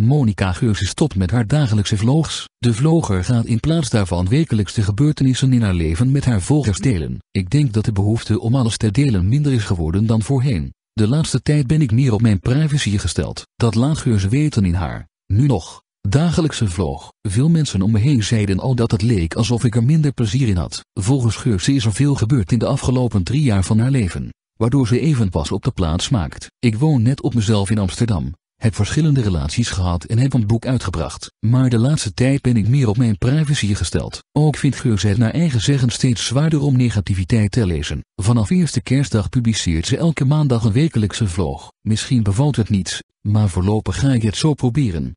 Monica Geurse stopt met haar dagelijkse vlogs. De vlogger gaat in plaats daarvan wekelijks de gebeurtenissen in haar leven met haar volgers delen. Ik denk dat de behoefte om alles te delen minder is geworden dan voorheen. De laatste tijd ben ik meer op mijn privacy gesteld. Dat laat Geurse weten in haar, nu nog, dagelijkse vlog. Veel mensen om me heen zeiden al dat het leek alsof ik er minder plezier in had. Volgens Geurse is er veel gebeurd in de afgelopen drie jaar van haar leven waardoor ze even pas op de plaats maakt. Ik woon net op mezelf in Amsterdam, heb verschillende relaties gehad en heb een boek uitgebracht. Maar de laatste tijd ben ik meer op mijn privacy gesteld. Ook vindt Geurze het naar eigen zeggen steeds zwaarder om negativiteit te lezen. Vanaf eerste kerstdag publiceert ze elke maandag een wekelijkse vlog. Misschien bevalt het niets, maar voorlopig ga ik het zo proberen.